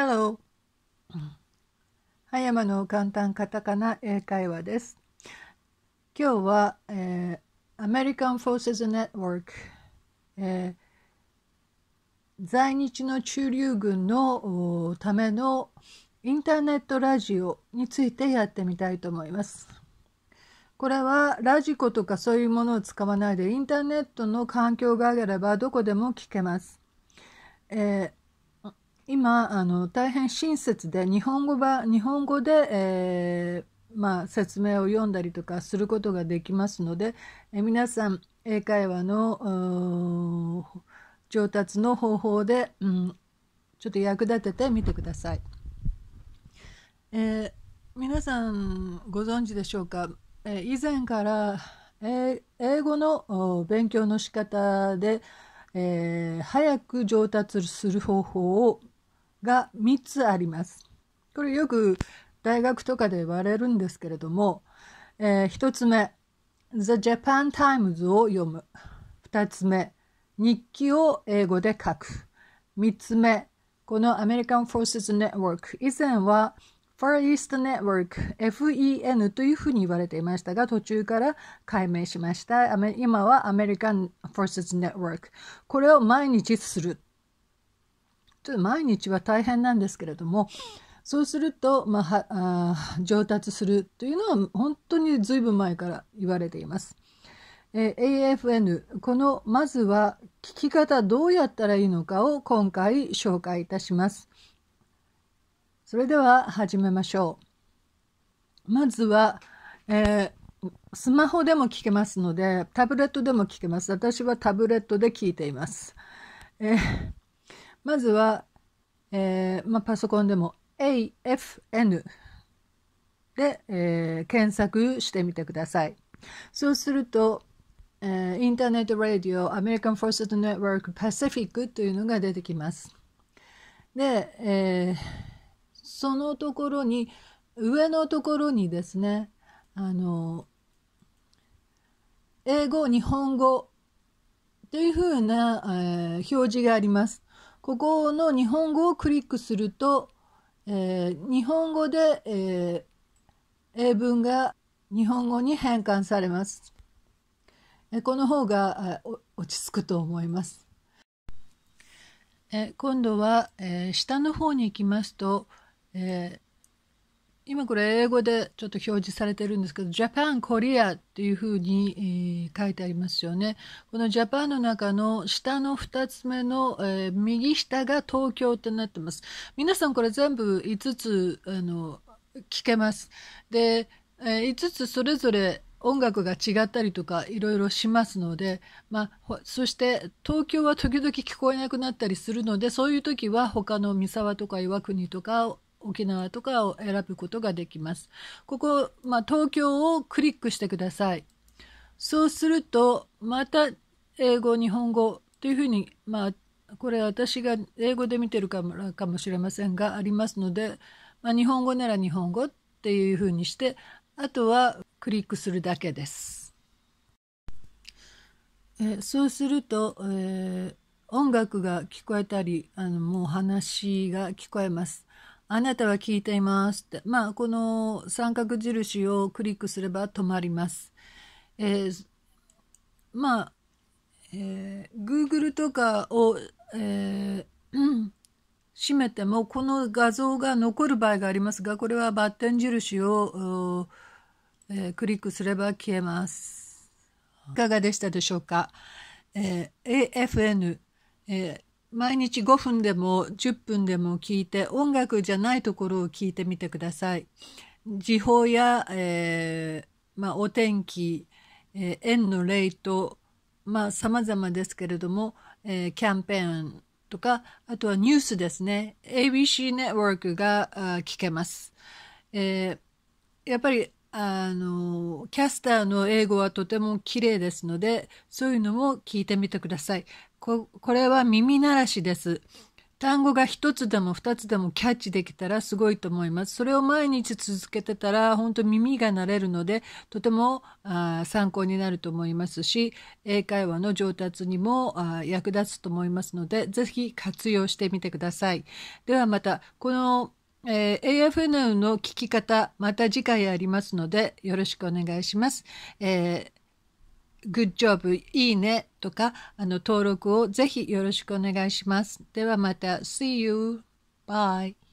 Hello 葉山の簡単カタカナ英会話です。今日は、えー、American Forces n えー、在日の駐留軍のためのインターネットラジオについてやってみたいと思います。これはラジコとかそういうものを使わないでインターネットの環境があればどこでも聞けます。えー今あの大変親切で日本語ば日本語で、えー、まあ、説明を読んだりとかすることができますので、え皆さん英会話の上達の方法で、うん、ちょっと役立ててみてください。えー、皆さんご存知でしょうか、えー、以前から、え英語の勉強の仕方で、えー、早く上達する方法をが3つあります。これよく大学とかで言われるんですけれども、えー、1つ目、The Japan Times を読む。2つ目、日記を英語で書く。3つ目、この American Forces Network。以前は Far East Network FEN というふうに言われていましたが途中から解明しました今は American Forces Network これを毎日すると毎日は大変なんですけれどもそうすると、まあ、あ上達するというのは本当に随分前から言われています。え AFN このまずは聞き方どうやったらいいのかを今回紹介いたします。それでは始めましょう。まずは、えー、スマホでも聞けますのでタブレットでも聞けます。私はタブレットで聞いています。えーまずは、えー、まあ、パソコンでも AFN で、えー、検索してみてください。そうすると、えー、インターネット・ラディオ・アメリカン・フォースット・ネットワーク・パシフィックというのが出てきます。で、えー、そのところに上のところにですねあの英語日本語というふうな、えー、表示があります。ここの日本語をクリックすると、えー、日本語で、えー、英文が日本語に変換されます。えこの方が落ち着くと思います。え今度は、えー、下の方に行きますと、え今これ英語でちょっと表示されてるんですけど、ジャパン、コリアっていうふうに、えー、書いてありますよね。この Japan の中の下の2つ目の、えー、右下が東京ってなってます。皆さんこれ全部5つ、あの、聞けます。で、えー、5つそれぞれ音楽が違ったりとかいろいろしますので、まあ、そして東京は時々聞こえなくなったりするのでそういう時は他の三沢とか岩国とか沖縄とかを選ぶことができます。ここ、まあ、東京をクリックしてください。そうすると、また英語、日本語というふうに、まあ、これ私が英語で見てるかもかもしれませんが、ありますので、まあ、日本語なら日本語っていうふうにして、あとはクリックするだけです。えそうすると、えー、音楽が聞こえたり、あのもう話が聞こえます。あなたは聞いていますって。まあ、この三角印をクリックすれば止まります。えー、まあ、えー、Google とかを、えー、うん、閉めてもこの画像が残る場合がありますが、これはバッテン印を、えー、クリックすれば消えます。いかがでしたでしょうか、えー、?AFN、え毎日5分でも10分でも聞いて音楽じゃないところを聞いてみてください。時報や、えー、まあ、お天気、えー、円のレート、まあ、様々ですけれども、えー、キャンペーンとか、あとはニュースですね。ABC ネットワークが聞けます。えー、やっぱり、あの、キャスターの英語はとても綺麗ですので、そういうのも聞いてみてください。これは耳慣らしです。単語が一つでも二つでもキャッチできたらすごいと思います。それを毎日続けてたら本当耳が慣れるのでとても参考になると思いますし英会話の上達にも役立つと思いますのでぜひ活用してみてください。ではまたこの、えー、AFN の聞き方また次回ありますのでよろしくお願いします。えーグッジョブ、いいねとか、あの登録をぜひよろしくお願いします。ではまた、See you! Bye!